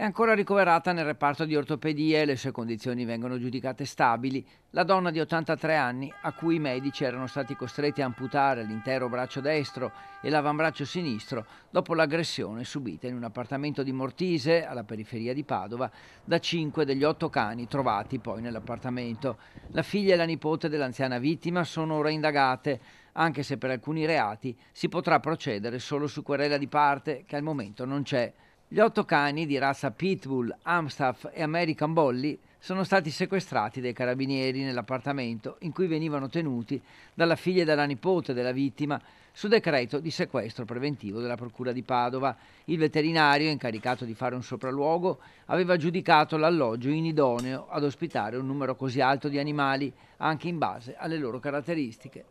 È ancora ricoverata nel reparto di ortopedia e le sue condizioni vengono giudicate stabili. La donna di 83 anni, a cui i medici erano stati costretti a amputare l'intero braccio destro e l'avambraccio sinistro dopo l'aggressione subita in un appartamento di Mortise, alla periferia di Padova, da cinque degli otto cani trovati poi nell'appartamento. La figlia e la nipote dell'anziana vittima sono ora indagate, anche se per alcuni reati si potrà procedere solo su querela di parte che al momento non c'è. Gli otto cani di razza Pitbull, Amstaff e American Bolly sono stati sequestrati dai carabinieri nell'appartamento in cui venivano tenuti dalla figlia e dalla nipote della vittima su decreto di sequestro preventivo della Procura di Padova. Il veterinario, incaricato di fare un sopralluogo, aveva giudicato l'alloggio inidoneo ad ospitare un numero così alto di animali, anche in base alle loro caratteristiche.